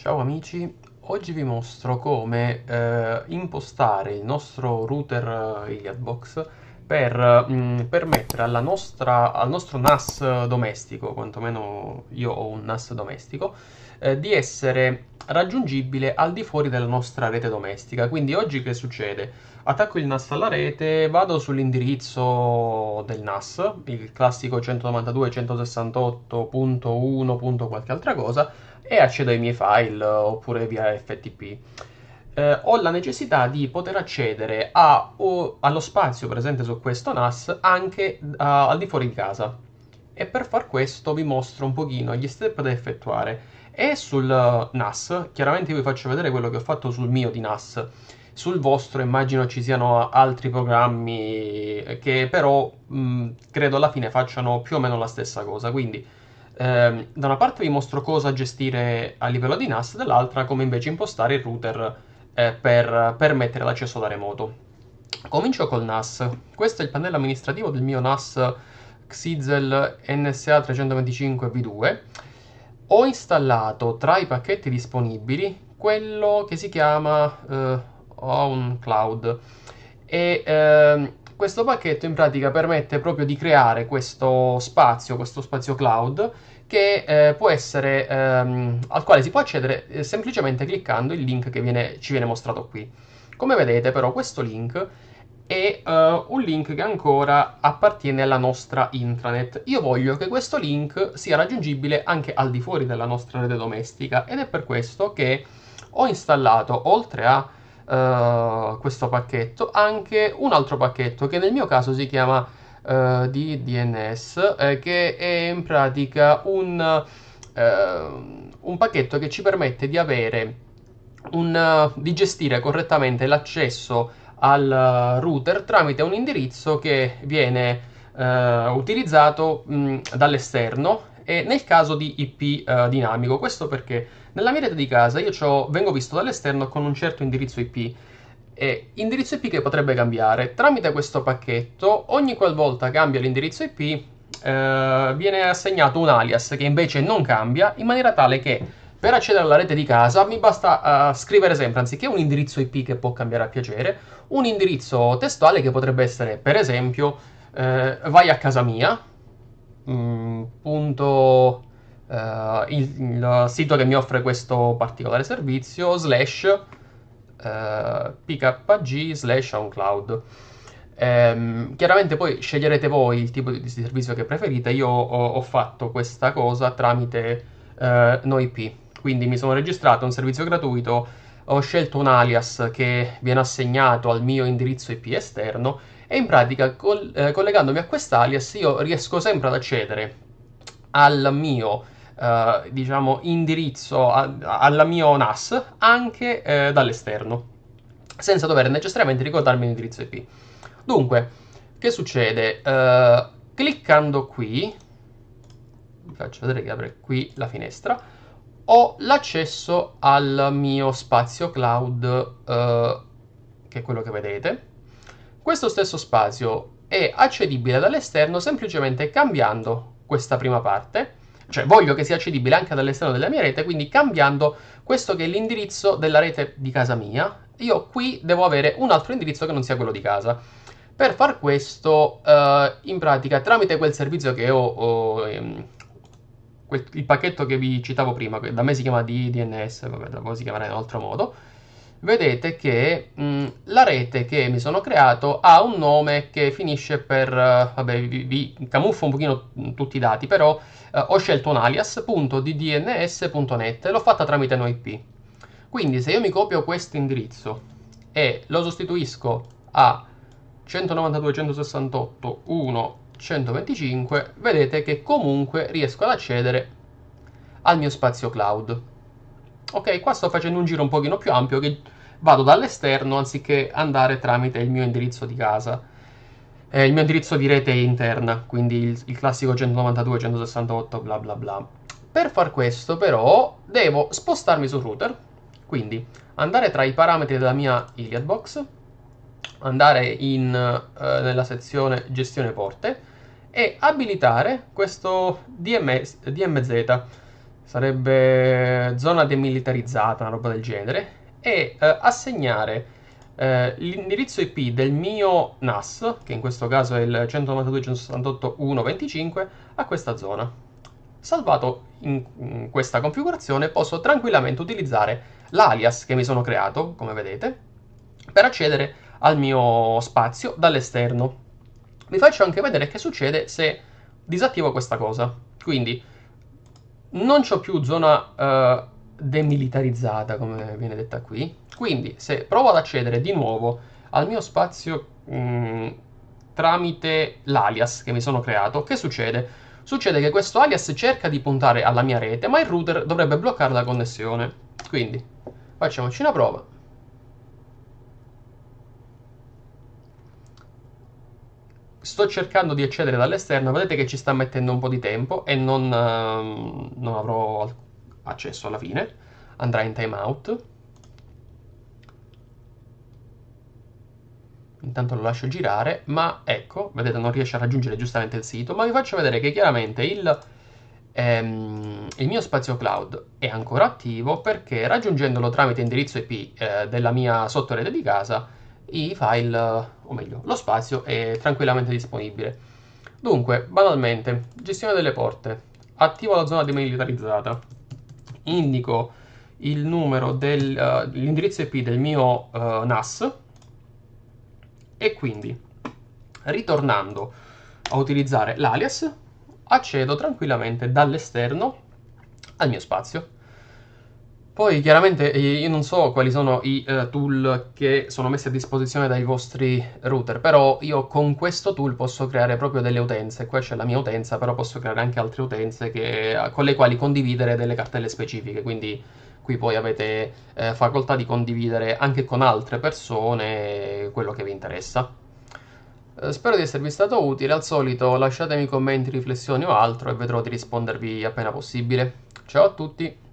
Ciao amici, oggi vi mostro come eh, impostare il nostro router eh, Iliadbox per mh, mm, permettere nostra, al nostro NAS domestico, quantomeno io ho un NAS domestico, eh, di essere raggiungibile al di fuori della nostra rete domestica. Quindi oggi che succede? attacco il NAS alla rete, vado sull'indirizzo del NAS, il classico 192.168.1. qualche altra cosa, e accedo ai miei file oppure via FTP. Eh, ho la necessità di poter accedere a, o, allo spazio presente su questo NAS anche a, eh, al di fuori di casa. E per far questo vi mostro un pochino gli step da effettuare. E sul eh, NAS, chiaramente vi faccio vedere quello che ho fatto sul mio di NAS sul vostro immagino ci siano altri programmi che però mh, mm, credo alla fine facciano più o meno la stessa cosa. Quindi ehm, da una parte vi mostro cosa gestire a livello di NAS, dall'altra come invece impostare il router eh, per permettere l'accesso da remoto. Comincio col NAS. Questo è il pannello amministrativo del mio NAS Xizel NSA 325V2. Ho installato tra i pacchetti disponibili quello che si chiama eh, o un cloud. E ehm, questo pacchetto in pratica permette proprio di creare questo spazio, questo spazio cloud, che eh, può essere, ehm, al quale si può accedere eh, semplicemente cliccando il link che viene, ci viene mostrato qui. Come vedete però questo link è uh, un link che ancora appartiene alla nostra intranet. Io voglio che questo link sia raggiungibile anche al di fuori della nostra rete domestica ed è per questo che ho installato, oltre a uh, questo pacchetto, anche un altro pacchetto che nel mio caso si chiama uh, eh, DDNS, eh, che è in pratica un, uh, un pacchetto che ci permette di avere un, di gestire correttamente l'accesso al router tramite un indirizzo che viene utilizzato mh, dall'esterno e nel caso di IP eh, dinamico. Questo perché nella mia rete di casa io vengo visto dall'esterno con un certo indirizzo IP e indirizzo IP che potrebbe cambiare. Tramite questo pacchetto, ogni qualvolta cambia l'indirizzo IP, eh, viene assegnato un alias che invece non cambia, in maniera tale che per accedere alla rete di casa mi basta uh, scrivere sempre, anziché un indirizzo IP che può cambiare a piacere, un indirizzo testuale che potrebbe essere, per esempio, eh, vai a casa mia, mh, mm, punto uh, il, il, sito che mi offre questo particolare servizio slash uh, eh, pkg slash oncloud. Um, ehm, chiaramente poi sceglierete voi il tipo di, di servizio che preferite, io ho, ho fatto questa cosa tramite uh, eh, NoIP, quindi mi sono registrato un servizio gratuito ho scelto un alias che viene assegnato al mio indirizzo IP esterno e in pratica col, eh, collegandomi a quest'alias io riesco sempre ad accedere al mio eh, diciamo, indirizzo a, alla mia NAS anche eh, dall'esterno, senza dover necessariamente ricordarmi l'indirizzo IP. Dunque, che succede? Eh, cliccando qui, vi faccio vedere che apre qui la finestra, ho l'accesso al mio spazio cloud, eh, che è quello che vedete. Questo stesso spazio è accedibile dall'esterno semplicemente cambiando questa prima parte cioè voglio che sia accedibile anche dall'esterno della mia rete, quindi cambiando questo che è l'indirizzo della rete di casa mia, io qui devo avere un altro indirizzo che non sia quello di casa. Per far questo, eh, in pratica, tramite quel servizio che ho, ho ehm, quel, il pacchetto che vi citavo prima, che da me si chiama DDNS, vabbè, da voi si chiamerà in altro modo, vedete che mh, mm, la rete che mi sono creato ha un nome che finisce per, uh, vabbè vi, vi, camuffo un pochino mm, tutti i dati, però uh, ho scelto un alias.ddns.net e l'ho fatta tramite NoIP. Quindi se io mi copio questo indirizzo e lo sostituisco a 192.168.1.125, vedete che comunque riesco ad accedere al mio spazio cloud. Ok, qua sto facendo un giro un pochino più ampio che vado dall'esterno anziché andare tramite il mio indirizzo di casa. Eh, il mio indirizzo di rete interna, quindi il, il classico 192.168 bla bla bla. Per far questo però devo spostarmi sul router, quindi andare tra i parametri della mia Iliad Box, andare in, eh, nella sezione gestione porte e abilitare questo DM, DMZ sarebbe zona demilitarizzata, una roba del genere, e eh, assegnare eh, l'indirizzo IP del mio NAS, che in questo caso è il 192.168.1.25, a questa zona. Salvato in, in questa configurazione posso tranquillamente utilizzare l'alias che mi sono creato, come vedete, per accedere al mio spazio dall'esterno. Vi faccio anche vedere che succede se disattivo questa cosa. Quindi non ho più zona uh, demilitarizzata, come viene detta qui. Quindi, se provo ad accedere di nuovo al mio spazio mh, mm, tramite l'alias che mi sono creato, che succede? Succede che questo alias cerca di puntare alla mia rete, ma il router dovrebbe bloccare la connessione. Quindi, facciamoci una prova. Sto cercando di accedere dall'esterno, vedete che ci sta mettendo un po' di tempo e non, uh, non avrò accesso alla fine. Andrà in timeout. Intanto lo lascio girare, ma ecco, vedete non riesce a raggiungere giustamente il sito, ma vi faccio vedere che chiaramente il, ehm, il mio spazio cloud è ancora attivo perché raggiungendolo tramite indirizzo IP eh, della mia sottorete di casa i file, o meglio, lo spazio è tranquillamente disponibile. Dunque, banalmente, gestione delle porte. Attivo la zona demilitarizzata. Indico il numero dell'indirizzo eh, uh, IP del mio uh, eh, NAS e quindi ritornando a utilizzare l'alias accedo tranquillamente dall'esterno al mio spazio poi chiaramente eh, io non so quali sono i eh, tool che sono messi a disposizione dai vostri router, però io con questo tool posso creare proprio delle utenze, qua c'è la mia utenza, però posso creare anche altre utenze che, eh, con le quali condividere delle cartelle specifiche, quindi qui poi avete eh, facoltà di condividere anche con altre persone quello che vi interessa. Eh, spero di esservi stato utile, al solito lasciatemi commenti, riflessioni o altro e vedrò di rispondervi appena possibile. Ciao a tutti!